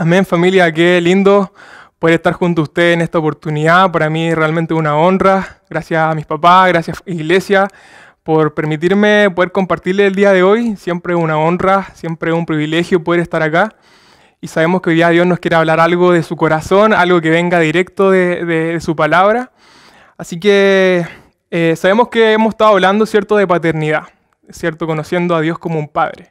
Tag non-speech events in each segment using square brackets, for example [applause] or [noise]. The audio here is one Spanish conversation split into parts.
Amén familia, qué lindo poder estar junto a ustedes en esta oportunidad. Para mí realmente una honra. Gracias a mis papás, gracias iglesia por permitirme poder compartirle el día de hoy. Siempre una honra, siempre un privilegio poder estar acá. Y sabemos que hoy día Dios nos quiere hablar algo de su corazón, algo que venga directo de, su palabra. Así que eh, sabemos que hemos estado hablando, ¿cierto?, de paternidad, ¿cierto?, conociendo a Dios como un padre.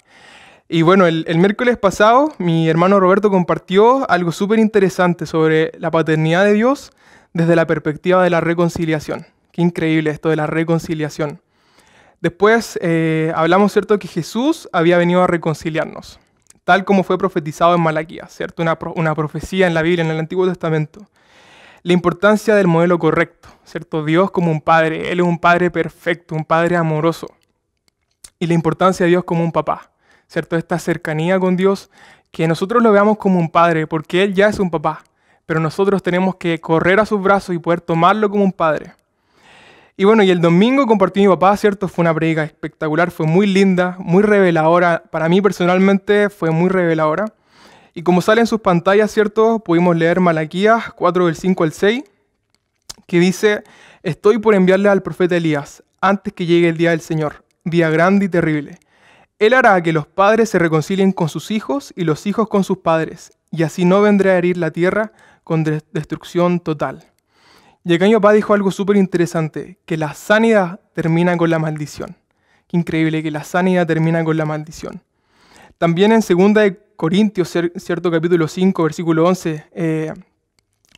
Y bueno, el, miércoles pasado mi hermano Roberto compartió algo súper interesante sobre la paternidad de Dios desde la perspectiva de la reconciliación. Qué increíble esto de la reconciliación. Después eh, hablamos, ¿cierto?, que Jesús había venido a reconciliarnos, tal como fue profetizado en Malaquías, ¿cierto? Una, una profecía en la Biblia, en el Antiguo Testamento. La importancia del modelo correcto, ¿cierto? Dios como un padre, Él es un padre perfecto, un padre amoroso. Y la importancia de Dios como un papá, ¿cierto? Esta cercanía con Dios, que nosotros lo veamos como un padre, porque Él ya es un papá, pero nosotros tenemos que correr a sus brazos y poder tomarlo como un padre. Y bueno, y el domingo compartí mi papá, ¿cierto? Fue una predica espectacular, fue muy linda, muy reveladora. Para mí personalmente fue muy reveladora. Y como sale en sus pantallas, ¿cierto? Pudimos leer Malaquías 4 del 5 al 6, que dice, estoy por enviarle al profeta Elías antes que llegue el día del Señor, día grande y terrible. Él hará que los padres se reconcilien con sus hijos y los hijos con sus padres, y así no vendrá a herir la tierra con destrucción total. Y el mi dijo algo súper interesante, que la sanidad termina con la maldición. Qué increíble que la sanidad termina con la maldición. También en 2 Corintios, cierto capítulo 5, versículo 11,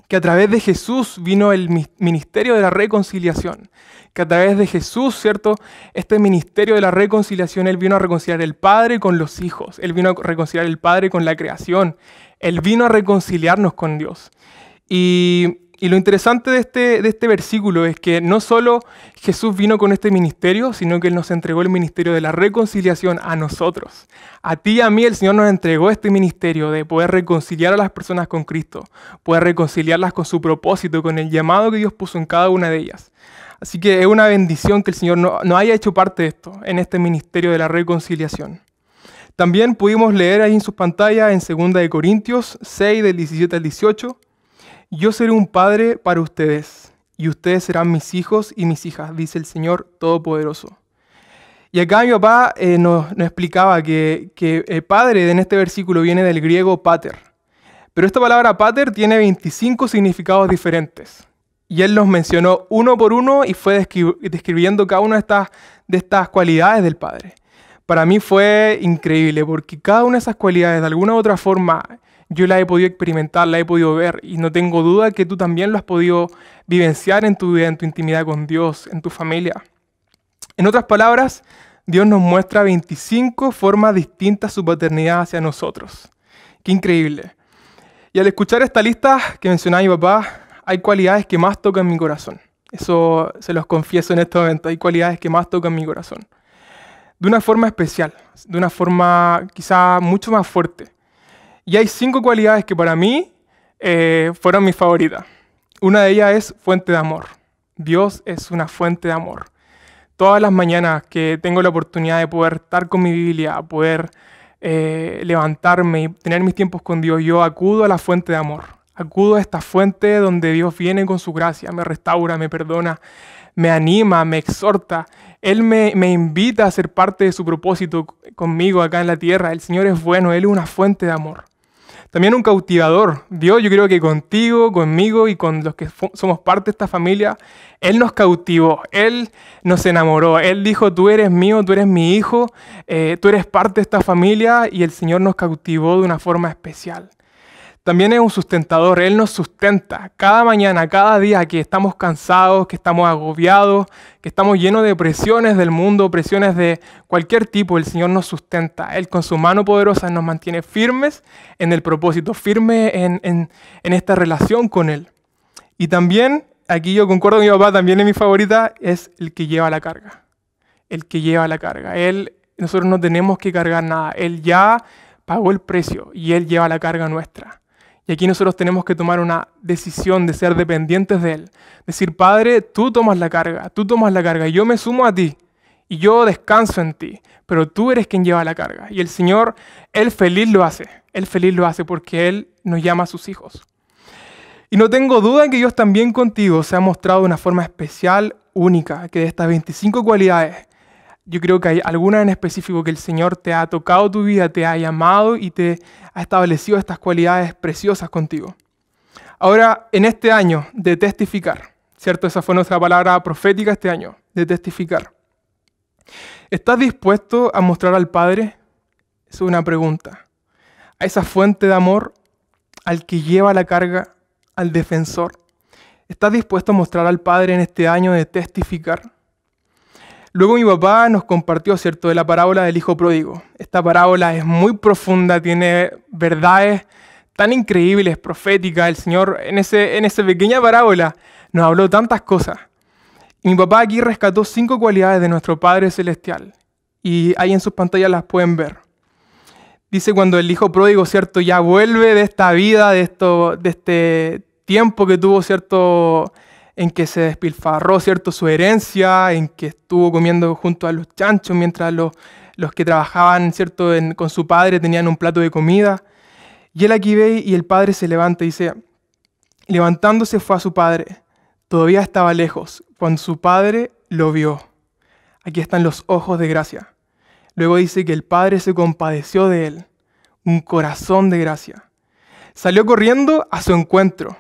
que a través de Jesús vino el ministerio de la reconciliación, que a través de Jesús, ¿cierto? Este ministerio de la reconciliación, Él vino a reconciliar el Padre con los hijos, Él vino a reconciliar el Padre con la creación, Él vino a reconciliarnos con Dios. Y y lo interesante este, de este, versículo es que no solo Jesús vino con este ministerio, sino que Él nos entregó el ministerio de la reconciliación a nosotros. A ti y a mí el Señor nos entregó este ministerio de poder reconciliar a las personas con Cristo, poder reconciliarlas con su propósito, con el llamado que Dios puso en cada una de ellas. Así que es una bendición que el Señor nos no haya hecho parte de esto, en este ministerio de la reconciliación. También pudimos leer ahí en sus pantallas en 2 Corintios 6 del 17 al 18 yo seré un padre para ustedes, y ustedes serán mis hijos y mis hijas, dice el Señor Todopoderoso. Y acá mi papá eh, nos, explicaba que, el padre en este versículo viene del griego pater. Pero esta palabra pater tiene 25 significados diferentes. Y él los mencionó uno por uno y fue describiendo cada una de estas, de estas cualidades del padre. Para mí fue increíble porque cada una de esas cualidades de alguna u otra forma yo la he podido experimentar, la he podido ver y no tengo duda que tú también lo has podido vivenciar en tu vida, en tu intimidad con Dios, en tu familia. En otras palabras, Dios nos muestra 25 formas distintas su paternidad hacia nosotros. Qué increíble. Y al escuchar esta lista que mencionaba mi papá, hay cualidades que más tocan mi corazón. Eso se los confieso en este momento. Hay cualidades que más tocan mi corazón. De una forma especial, de una forma quizá mucho más fuerte. Y hay cinco cualidades que para mí eh, fueron mis favoritas. Una de ellas es fuente de amor. Dios es una fuente de amor. Todas las mañanas que tengo la oportunidad de poder estar con mi Biblia, poder eh, levantarme y tener mis tiempos con Dios, yo acudo a la fuente de amor. Acudo a esta fuente donde Dios viene con su gracia, me restaura, me perdona, me anima, me exhorta. Él me, me, invita a ser parte de su propósito conmigo acá en la tierra. El Señor es bueno, Él es una fuente de amor. También un cautivador. Dios, yo creo que contigo, conmigo y con los que somos parte de esta familia, Él nos cautivó, Él nos enamoró, Él dijo, tú eres mío, tú eres mi hijo, eh, tú eres parte de esta familia y el Señor nos cautivó de una forma especial también es un sustentador, Él nos sustenta cada mañana, cada día que estamos cansados, que estamos agobiados, que estamos llenos de presiones del mundo, presiones de cualquier tipo, el Señor nos sustenta. Él con su mano poderosa nos mantiene firmes en el propósito, firme en, esta relación con Él. Y también, aquí yo concuerdo con mi papá, también es mi favorita, es el que lleva la carga. El que lleva la carga. Él, nosotros no tenemos que cargar nada. Él ya pagó el precio y Él lleva la carga nuestra. Y aquí nosotros tenemos que tomar una decisión de ser dependientes de Él. Decir, Padre, tú tomas la carga, tú tomas la carga, y yo me sumo a ti y yo descanso en ti, pero tú eres quien lleva la carga. Y el Señor, Él feliz lo hace, Él feliz lo hace porque Él nos llama a sus hijos. Y no tengo duda en que Dios también contigo se ha mostrado de una forma especial, única, que de estas 25 cualidades yo creo que hay alguna en específico que el Señor te ha tocado tu vida, te ha llamado y te ha establecido estas cualidades preciosas contigo. Ahora, en este año de testificar, ¿cierto? Esa fue nuestra palabra profética este año, de testificar. ¿Estás dispuesto a mostrar al Padre? Es una pregunta. A esa fuente de amor, al que lleva la carga, al defensor. ¿Estás dispuesto a mostrar al Padre en este año de testificar? Luego mi papá nos compartió, ¿cierto?, de la parábola del Hijo Pródigo. Esta parábola es muy profunda, tiene verdades tan increíbles, proféticas. El Señor en, ese, en esa pequeña parábola nos habló tantas cosas. mi papá aquí rescató cinco cualidades de nuestro Padre Celestial. Y ahí en sus pantallas las pueden ver. Dice cuando el hijo pródigo, ¿cierto? Ya vuelve de esta vida, de, esto, de este tiempo que tuvo, ¿cierto? en que se despilfarró ¿cierto? su herencia, en que estuvo comiendo junto a los chanchos mientras los, que trabajaban ¿cierto? con su padre tenían un plato de comida. Y él aquí ve y el padre se levanta y dice, levantándose fue a su padre. Todavía estaba lejos cuando su padre lo vio. Aquí están los ojos de gracia. Luego dice que el padre se compadeció de él, un corazón de gracia. Salió corriendo a su encuentro,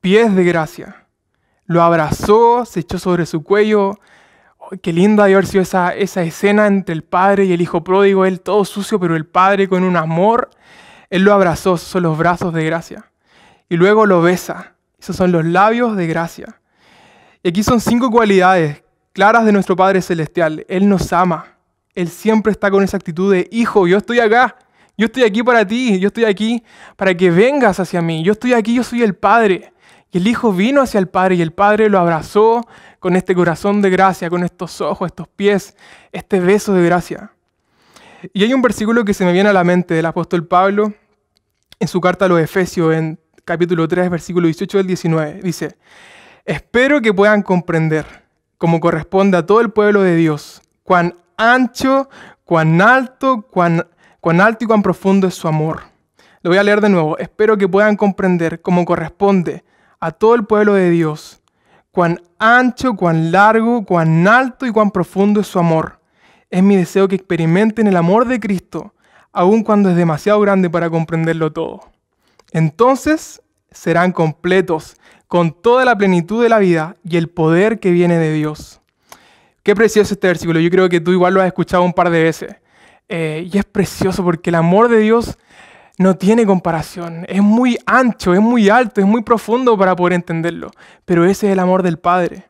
pies de gracia lo abrazó, se echó sobre su cuello. qué linda de haber sido esa, esa escena entre el padre y el hijo pródigo, él todo sucio, pero el padre con un amor. Él lo abrazó, esos son los brazos de gracia. Y luego lo besa, esos son los labios de gracia. Y aquí son cinco cualidades claras de nuestro Padre Celestial. Él nos ama. Él siempre está con esa actitud de, hijo, yo estoy acá. Yo estoy aquí para ti. Yo estoy aquí para que vengas hacia mí. Yo estoy aquí, yo soy el Padre. Y el Hijo vino hacia el Padre y el Padre lo abrazó con este corazón de gracia, con estos ojos, estos pies, este beso de gracia. Y hay un versículo que se me viene a la mente del apóstol Pablo en su carta a los Efesios, en capítulo 3, versículo 18 del 19. Dice, espero que puedan comprender, como corresponde a todo el pueblo de Dios, cuán ancho, cuán alto, cuán, cuán alto y cuán profundo es su amor. Lo voy a leer de nuevo. Espero que puedan comprender, como corresponde a todo el pueblo de Dios, cuán ancho, cuán largo, cuán alto y cuán profundo es su amor. Es mi deseo que experimenten el amor de Cristo, aun cuando es demasiado grande para comprenderlo todo. Entonces serán completos con toda la plenitud de la vida y el poder que viene de Dios. Qué precioso este versículo. Yo creo que tú igual lo has escuchado un par de veces. Eh, y es precioso porque el amor de Dios no tiene comparación. Es muy ancho, es muy alto, es muy profundo para poder entenderlo. Pero ese es el amor del Padre.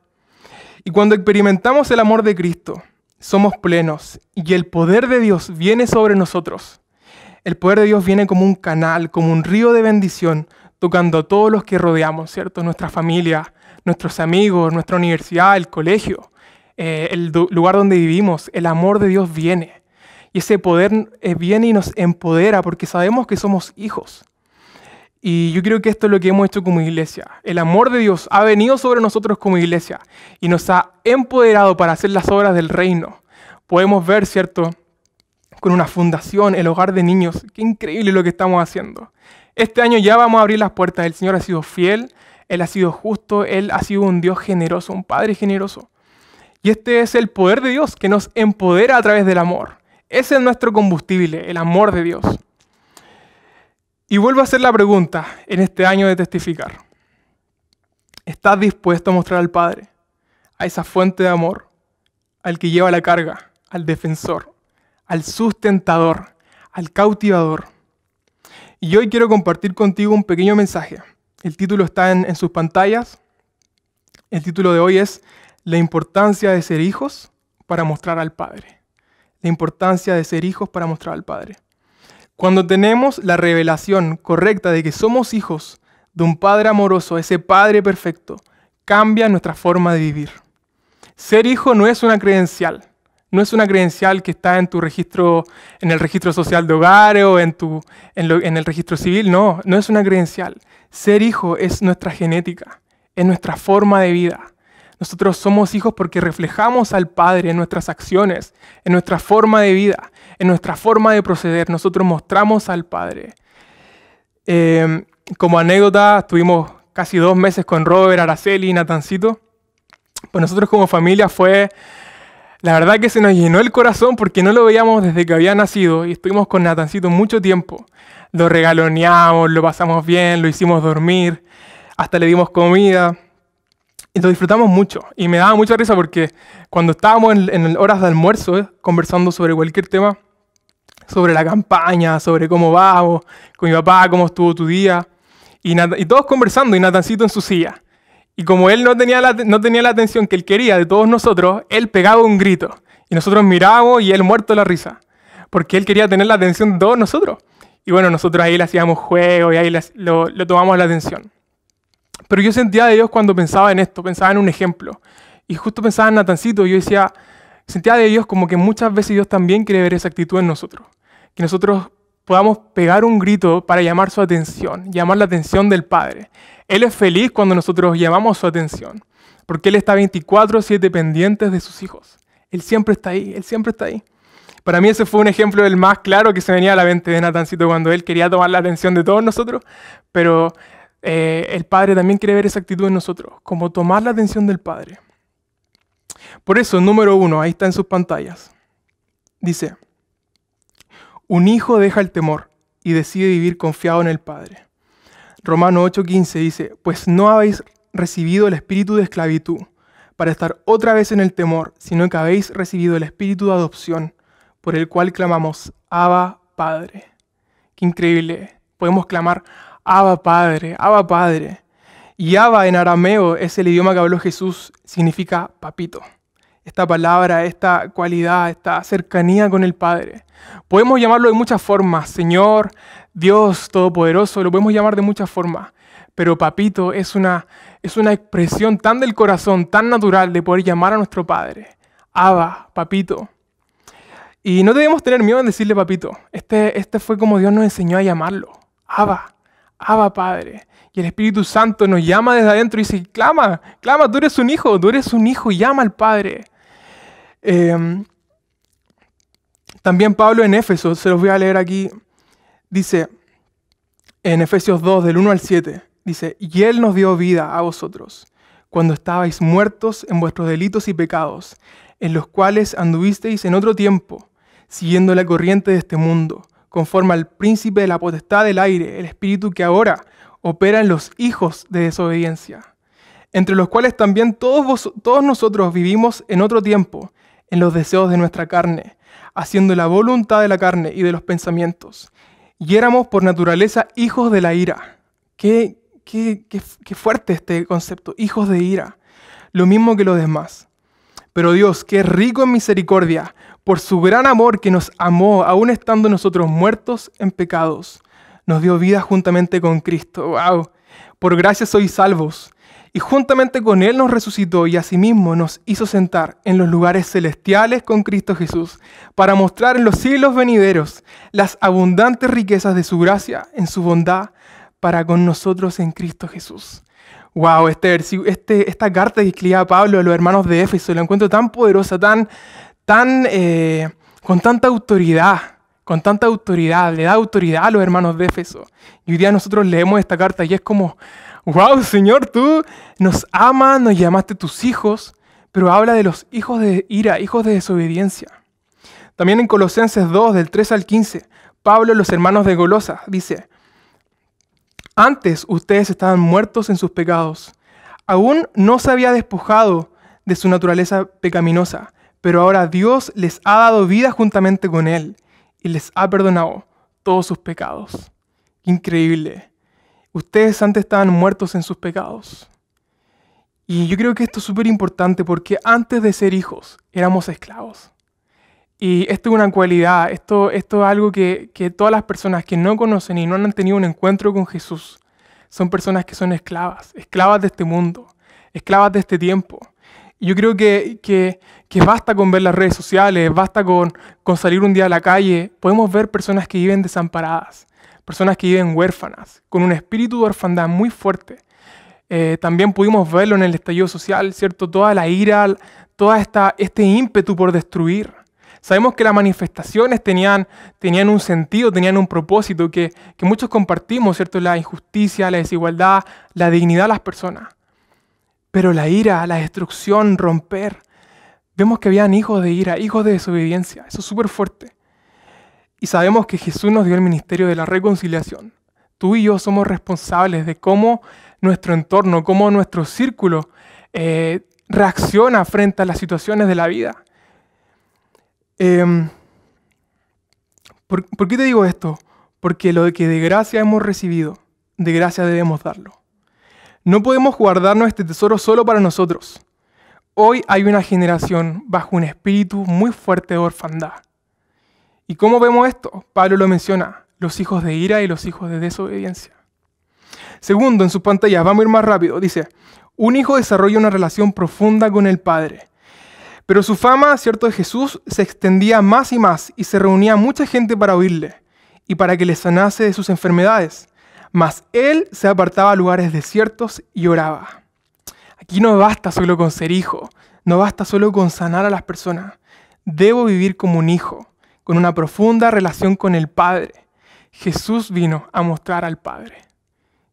Y cuando experimentamos el amor de Cristo, somos plenos y el poder de Dios viene sobre nosotros. El poder de Dios viene como un canal, como un río de bendición, tocando a todos los que rodeamos, ¿cierto? Nuestra familia, nuestros amigos, nuestra universidad, el colegio, eh, el lugar donde vivimos. El amor de Dios viene. Y ese poder eh, viene y nos empodera porque sabemos que somos hijos. Y yo creo que esto es lo que hemos hecho como iglesia. El amor de Dios ha venido sobre nosotros como iglesia y nos ha empoderado para hacer las obras del reino. Podemos ver, ¿cierto? Con una fundación, el hogar de niños. Qué increíble lo que estamos haciendo. Este año ya vamos a abrir las puertas. El Señor ha sido fiel, Él ha sido justo, Él ha sido un Dios generoso, un Padre generoso. Y este es el poder de Dios que nos empodera a través del amor. Ese es nuestro combustible, el amor de Dios. Y vuelvo a hacer la pregunta en este año de testificar. ¿Estás dispuesto a mostrar al Padre, a esa fuente de amor, al que lleva la carga, al defensor, al sustentador, al cautivador? Y hoy quiero compartir contigo un pequeño mensaje. El título está en, en sus pantallas. El título de hoy es La importancia de ser hijos para mostrar al Padre la importancia de ser hijos para mostrar al Padre. Cuando tenemos la revelación correcta de que somos hijos de un Padre amoroso, ese Padre perfecto, cambia nuestra forma de vivir. Ser hijo no es una credencial, no es una credencial que está en tu registro, en el registro social de hogar o en, tu, en, en el registro civil, no, no es una credencial. Ser hijo es nuestra genética, es nuestra forma de vida, nosotros somos hijos porque reflejamos al Padre en nuestras acciones, en nuestra forma de vida, en nuestra forma de proceder. Nosotros mostramos al Padre. Em, como anécdota, estuvimos casi dos meses con Robert, Araceli y Natancito. Pues nosotros como familia fue, la verdad que se nos llenó el corazón porque no lo veíamos desde que había nacido y estuvimos con Natancito mucho tiempo. Lo regaloneamos, lo pasamos bien, lo hicimos dormir, hasta le dimos comida y lo disfrutamos mucho. Y me daba mucha risa porque cuando estábamos en, en horas de almuerzo eh, conversando sobre cualquier tema, sobre la campaña, sobre cómo vamos, con mi papá, cómo estuvo tu día, y, y todos conversando y Natancito en su silla. Y como él no tenía, la, no tenía la atención que él quería de todos nosotros, él pegaba un grito. Y nosotros mirábamos y él muerto de la risa. Porque él quería tener la atención de todos nosotros. Y bueno, nosotros ahí le hacíamos juego y ahí le, lo tomamos la atención. Pero yo sentía de Dios cuando pensaba en esto, pensaba en un ejemplo. Y justo pensaba en Natancito, y yo decía, sentía de Dios como que muchas veces Dios también quiere ver esa actitud en nosotros. Que nosotros podamos pegar un grito para llamar su atención, llamar la atención del Padre. Él es feliz cuando nosotros llamamos su atención, porque Él está 24/7 pendientes de sus hijos. Él siempre está ahí, Él siempre está ahí. Para mí ese fue un ejemplo del más claro que se venía a la mente de Natancito cuando él quería tomar la atención de todos nosotros, pero eh, el Padre también quiere ver esa actitud en nosotros, como tomar la atención del Padre. Por eso, número uno, ahí está en sus pantallas. Dice, un hijo deja el temor y decide vivir confiado en el Padre. Romano 8:15 dice, pues no habéis recibido el espíritu de esclavitud para estar otra vez en el temor, sino que habéis recibido el espíritu de adopción, por el cual clamamos, Abba Padre. Qué increíble. Podemos clamar, Abba Padre, Abba Padre. Y Abba en arameo es el idioma que habló Jesús, significa papito. Esta palabra, esta cualidad, esta cercanía con el Padre. Podemos llamarlo de muchas formas, Señor, Dios Todopoderoso, lo podemos llamar de muchas formas. Pero papito es una, es una expresión tan del corazón, tan natural de poder llamar a nuestro Padre. Abba, papito. Y no debemos tener miedo en decirle papito. Este, este fue como Dios nos enseñó a llamarlo. Abba. Abba Padre. Y el Espíritu Santo nos llama desde adentro y dice, clama, clama, tú eres un hijo, tú eres un hijo, llama al Padre. Em, también Pablo en Éfeso, se los voy a leer aquí, dice, en Efesios 2, del 1 al 7, dice, y Él nos dio vida a vosotros, cuando estabais muertos en vuestros delitos y pecados, en los cuales anduvisteis en otro tiempo, siguiendo la corriente de este mundo conforme al príncipe de la potestad del aire, el espíritu que ahora opera en los hijos de desobediencia, entre los cuales también todos, todos nosotros vivimos en otro tiempo, en los deseos de nuestra carne, haciendo la voluntad de la carne y de los pensamientos, y éramos por naturaleza hijos de la ira. Qué, qué, qué, fuerte este concepto, hijos de ira, lo mismo que los demás. Pero Dios, ¡qué rico en misericordia, por su gran amor que nos amó, aun estando nosotros muertos en pecados, nos dio vida juntamente con Cristo. ¡Wow! Por gracia sois salvos. Y juntamente con Él nos resucitó y asimismo nos hizo sentar en los lugares celestiales con Cristo Jesús, para mostrar en los siglos venideros las abundantes riquezas de su gracia en su bondad para con nosotros en Cristo Jesús. Wow, este, este, esta carta que escribía Pablo a los hermanos de Éfeso, la encuentro tan poderosa, tan, eh, con tanta autoridad, con tanta autoridad, le da autoridad a los hermanos de Éfeso. Y hoy día nosotros leemos esta carta y es como, wow, Señor, tú nos amas, nos llamaste tus hijos, pero habla de los hijos de ira, hijos de desobediencia. También en Colosenses 2, del 3 al 15, Pablo, los hermanos de Golosa, dice, antes ustedes estaban muertos en sus pecados, aún no se había despojado de su naturaleza pecaminosa pero ahora Dios les ha dado vida juntamente con Él y les ha perdonado todos sus pecados. Increíble. Ustedes antes estaban muertos en sus pecados. Y yo creo que esto es súper importante porque antes de ser hijos éramos esclavos. Y esto es una cualidad, esto, es algo que todas las personas que no conocen y no han tenido un encuentro con Jesús son personas que son esclavas, esclavas de este mundo, esclavas de este tiempo yo creo que, basta con ver las redes sociales, basta con, salir un día a la calle. Podemos ver personas que viven desamparadas, personas que viven huérfanas, con un espíritu de orfandad muy fuerte. Eh, también pudimos verlo en el estallido social, ¿cierto? Toda la ira, todo este ímpetu por destruir. Sabemos que las manifestaciones tenían, tenían un sentido, tenían un propósito que, que muchos compartimos, ¿cierto? La injusticia, la desigualdad, la dignidad de las personas. Pero la ira, la destrucción, romper. Vemos que habían hijos de ira, hijos de desobediencia. Eso es súper fuerte. Y sabemos que Jesús nos dio el ministerio de la reconciliación. Tú y yo somos responsables de cómo nuestro entorno, cómo nuestro círculo eh, reacciona frente a las situaciones de la vida. Em, ¿Por qué te digo esto? Porque lo que de gracia hemos recibido, de gracia debemos darlo. No podemos guardarnos este tesoro solo para nosotros. Hoy hay una generación bajo un espíritu muy fuerte de orfandad. ¿Y cómo vemos esto? Pablo lo menciona, los hijos de ira y los hijos de desobediencia. Segundo, en sus pantallas, vamos a ir más rápido, dice, un hijo desarrolla una relación profunda con el Padre. Pero su fama, cierto, de Jesús se extendía más y más y se reunía mucha gente para oírle y para que le sanase de sus enfermedades. Mas él se apartaba a lugares desiertos y oraba. Aquí no basta solo con ser hijo, no basta solo con sanar a las personas. Debo vivir como un hijo, con una profunda relación con el Padre. Jesús vino a mostrar al Padre.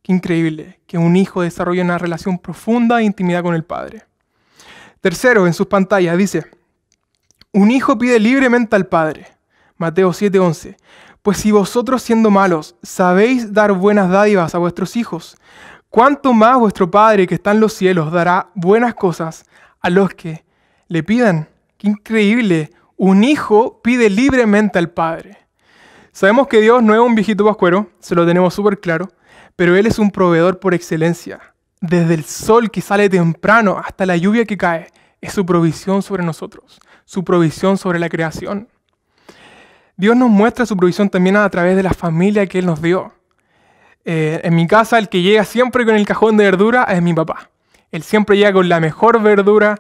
Qué increíble que un hijo desarrolle una relación profunda de intimidad con el Padre. Tercero, en sus pantallas dice, un hijo pide libremente al Padre. Mateo 7:11. Pues si vosotros siendo malos sabéis dar buenas dádivas a vuestros hijos, ¿cuánto más vuestro Padre que está en los cielos dará buenas cosas a los que le pidan? ¡Qué increíble! Un hijo pide libremente al Padre. Sabemos que Dios no es un viejito pascuero, se lo tenemos súper claro, pero Él es un proveedor por excelencia. Desde el sol que sale temprano hasta la lluvia que cae, es su provisión sobre nosotros, su provisión sobre la creación. Dios nos muestra su provisión también a través de la familia que Él nos dio. Eh, en mi casa, el que llega siempre con el cajón de verdura es mi papá. Él siempre llega con la mejor verdura.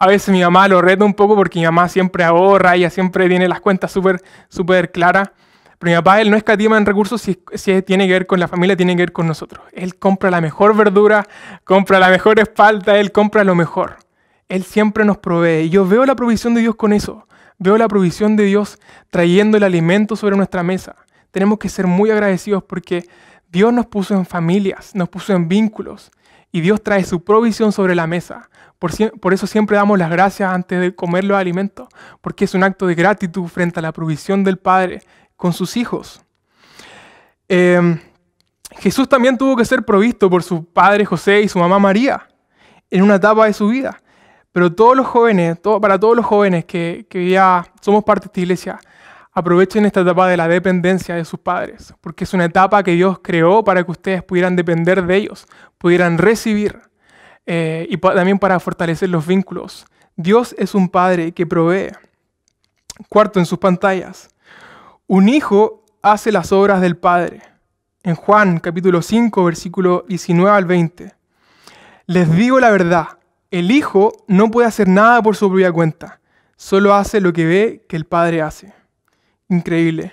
A veces mi mamá lo reta un poco porque mi mamá siempre ahorra, ella siempre tiene las cuentas súper súper claras. Pero mi papá, él no escatima en recursos si, si, tiene que ver con la familia, tiene que ver con nosotros. Él compra la mejor verdura, compra la mejor espalda, él compra lo mejor. Él siempre nos provee. yo veo la provisión de Dios con eso. Veo la provisión de Dios trayendo el alimento sobre nuestra mesa. Tenemos que ser muy agradecidos porque Dios nos puso en familias, nos puso en vínculos y Dios trae su provisión sobre la mesa. Por, eso siempre damos las gracias antes de comer los alimentos, porque es un acto de gratitud frente a la provisión del Padre con sus hijos. Em, Jesús también tuvo que ser provisto por su padre José y su mamá María en una etapa de su vida. Pero todos los jóvenes, para todos los jóvenes que, ya somos parte de esta iglesia, aprovechen esta etapa de la dependencia de sus padres, porque es una etapa que Dios creó para que ustedes pudieran depender de ellos, pudieran recibir eh, y también para fortalecer los vínculos. Dios es un padre que provee. Cuarto en sus pantallas, un hijo hace las obras del padre. En Juan capítulo 5, versículo 19 al 20. Les digo la verdad, el hijo no puede hacer nada por su propia cuenta, solo hace lo que ve que el padre hace. Increíble.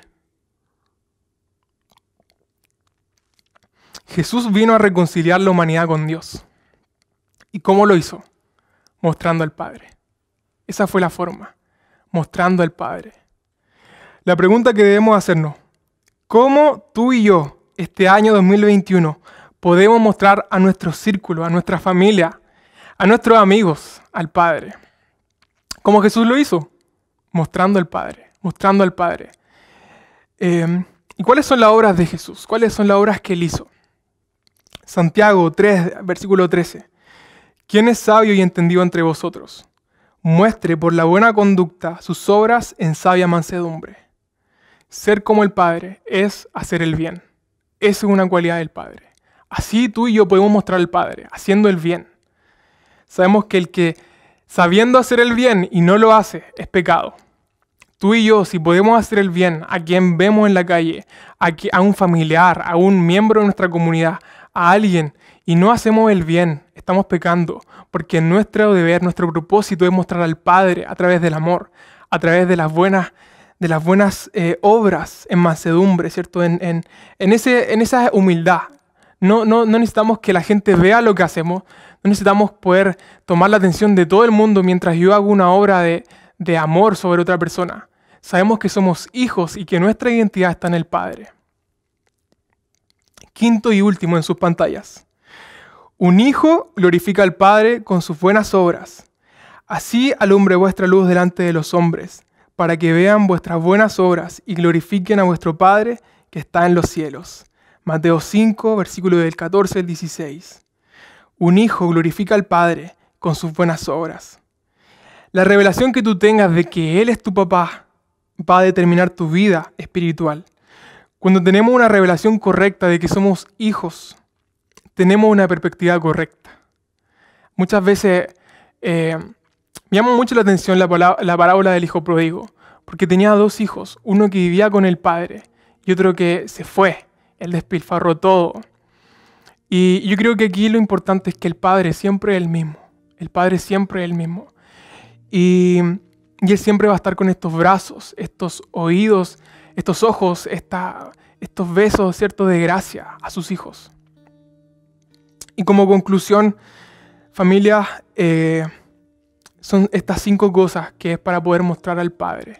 Jesús vino a reconciliar la humanidad con Dios. ¿Y cómo lo hizo? Mostrando al Padre. Esa fue la forma, mostrando al Padre. La pregunta que debemos hacernos, ¿cómo tú y yo, este año 2021, podemos mostrar a nuestro círculo, a nuestra familia, a nuestros amigos, al Padre. Como Jesús lo hizo, mostrando al Padre, mostrando al Padre. Em, ¿Y cuáles son las obras de Jesús? ¿Cuáles son las obras que él hizo? Santiago 3, versículo 13. ¿Quién es sabio y entendido entre vosotros? Muestre por la buena conducta sus obras en sabia mansedumbre. Ser como el Padre es hacer el bien. Esa es una cualidad del Padre. Así tú y yo podemos mostrar al Padre, haciendo el bien. Sabemos que el que sabiendo hacer el bien y no lo hace es pecado. Tú y yo, si podemos hacer el bien a quien vemos en la calle, a, un familiar, a un miembro de nuestra comunidad, a alguien, y no hacemos el bien, estamos pecando, porque nuestro deber, nuestro propósito es mostrar al Padre a través del amor, a través de las buenas, de las buenas eh, obras en mansedumbre, ¿cierto? en, en esa humildad no, no, no necesitamos que la gente vea lo que hacemos, no necesitamos poder tomar la atención de todo el mundo mientras yo hago una obra de, de amor sobre otra persona. Sabemos que somos hijos y que nuestra identidad está en el Padre. Quinto y último en sus pantallas. Un hijo glorifica al Padre con sus buenas obras. Así alumbre vuestra luz delante de los hombres, para que vean vuestras buenas obras y glorifiquen a vuestro Padre que está en los cielos. Mateo 5, versículo del 14 al 16. Un hijo glorifica al Padre con sus buenas obras. La revelación que tú tengas de que Él es tu papá va a determinar tu vida espiritual. Cuando tenemos una revelación correcta de que somos hijos, tenemos una perspectiva correcta. Muchas veces eh, me llama mucho la atención la, la parábola del hijo pródigo, porque tenía dos hijos, uno que vivía con el padre y otro que se fue él despilfarró todo. Y yo creo que aquí lo importante es que el Padre siempre es el mismo. El Padre siempre es el mismo. Y, Él siempre va a estar con estos brazos, estos oídos, estos ojos, esta, estos besos, ¿cierto?, de gracia a sus hijos. Y como conclusión, familia, eh, son estas cinco cosas que es para poder mostrar al Padre.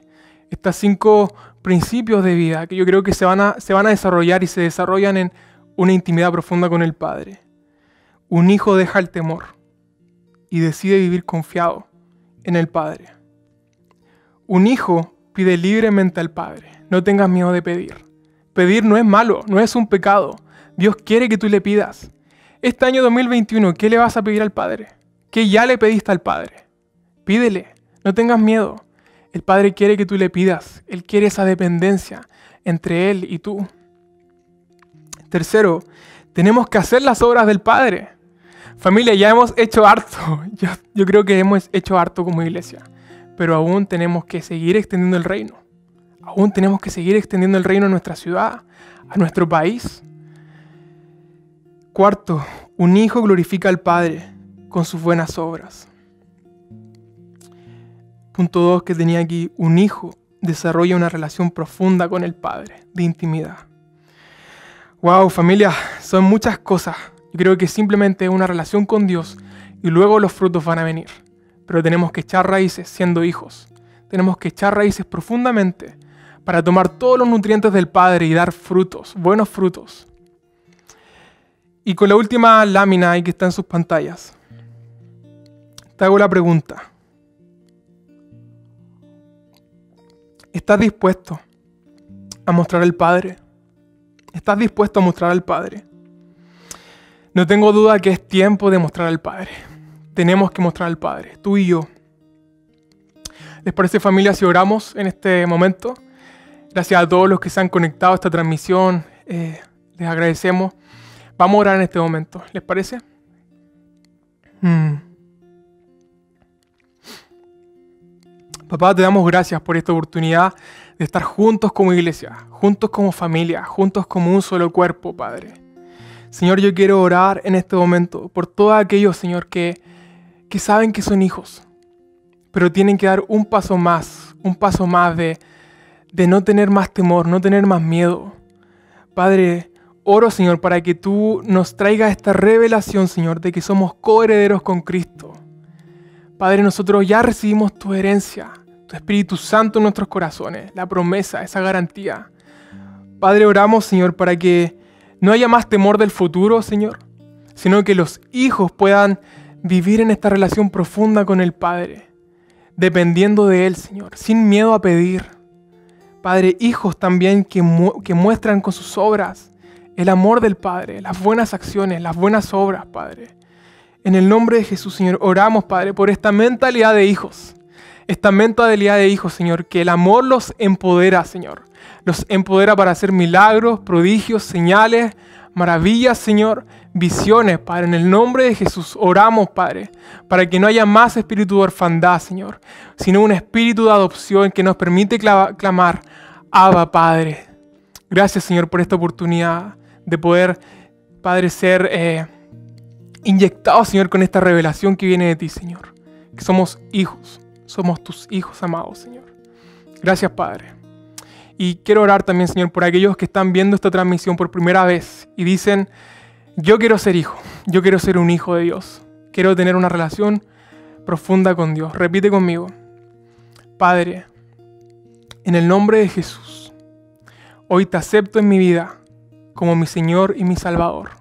Estas cinco principios de vida que yo creo que se van a, se van a desarrollar y se desarrollan en una intimidad profunda con el Padre. Un hijo deja el temor y decide vivir confiado en el Padre. Un hijo pide libremente al Padre. No tengas miedo de pedir. Pedir no es malo, no es un pecado. Dios quiere que tú le pidas. Este año 2021, ¿qué le vas a pedir al Padre? ¿Qué ya le pediste al Padre? Pídele, no tengas miedo. El Padre quiere que tú le pidas. Él quiere esa dependencia entre Él y tú. Tercero, tenemos que hacer las obras del Padre. Familia, ya hemos hecho harto. [laughs] Yo, creo que hemos hecho harto como iglesia. Pero aún tenemos que seguir extendiendo el reino. Aún tenemos que seguir extendiendo el reino a nuestra ciudad, a nuestro país. Cuarto, un hijo glorifica al Padre con sus buenas obras. Punto 2, que tenía aquí un hijo desarrolla una relación profunda con el padre, de intimidad. Wow, familia, son muchas cosas. Yo creo que simplemente es una relación con Dios y luego los frutos van a venir. Pero tenemos que echar raíces siendo hijos. Tenemos que echar raíces profundamente para tomar todos los nutrientes del Padre y dar frutos, buenos frutos. Y con la última lámina ahí que está en sus pantallas, te hago la pregunta. ¿Estás dispuesto a mostrar al Padre? ¿Estás dispuesto a mostrar al Padre? No tengo duda que es tiempo de mostrar al Padre. Tenemos que mostrar al Padre, tú y yo. ¿Les parece familia si oramos en este momento? Gracias a todos los que se han conectado a esta transmisión. Eh, les agradecemos. Vamos a orar en este momento. ¿Les parece? Mm. Papá, te damos gracias por esta oportunidad de estar juntos como iglesia, juntos como familia, juntos como un solo cuerpo, Padre. Señor, yo quiero orar en este momento por todos aquellos, Señor, que, que saben que son hijos, pero tienen que dar un paso más, un paso más de, de no tener más temor, no tener más miedo. Padre, oro, Señor, para que tú nos traigas esta revelación, Señor, de que somos coherederos con Cristo. Padre, nosotros ya recibimos tu herencia tu Espíritu Santo en nuestros corazones, la promesa, esa garantía. Padre, oramos, Señor, para que no haya más temor del futuro, Señor, sino que los hijos puedan vivir en esta relación profunda con el Padre, dependiendo de Él, Señor, sin miedo a pedir. Padre, hijos también que, que muestran con sus obras el amor del Padre, las buenas acciones, las buenas obras, Padre. En el nombre de Jesús, Señor, oramos, Padre, por esta mentalidad de hijos esta mentalidad de hijos, Señor, que el amor los empodera, Señor. Los empodera para hacer milagros, prodigios, señales, maravillas, Señor, visiones, Padre. En el nombre de Jesús oramos, Padre, para que no haya más espíritu de orfandad, Señor, sino un espíritu de adopción que nos permite clamar, Abba, Padre. Gracias, Señor, por esta oportunidad de poder, Padre, ser eh, inyectado, Señor, con esta revelación que viene de ti, Señor. Que somos hijos somos tus hijos amados, Señor. Gracias, Padre. Y quiero orar también, Señor, por aquellos que están viendo esta transmisión por primera vez y dicen, yo quiero ser hijo, yo quiero ser un hijo de Dios, quiero tener una relación profunda con Dios. Repite conmigo, Padre, en el nombre de Jesús, hoy te acepto en mi vida como mi Señor y mi Salvador.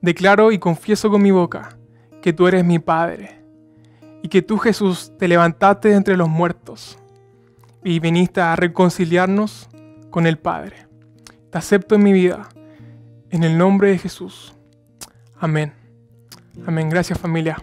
Declaro y confieso con mi boca que tú eres mi Padre y que tú, Jesús, te levantaste de entre los muertos y viniste a reconciliarnos con el Padre. Te acepto en mi vida, en el nombre de Jesús. Amén. Amén. Gracias familia.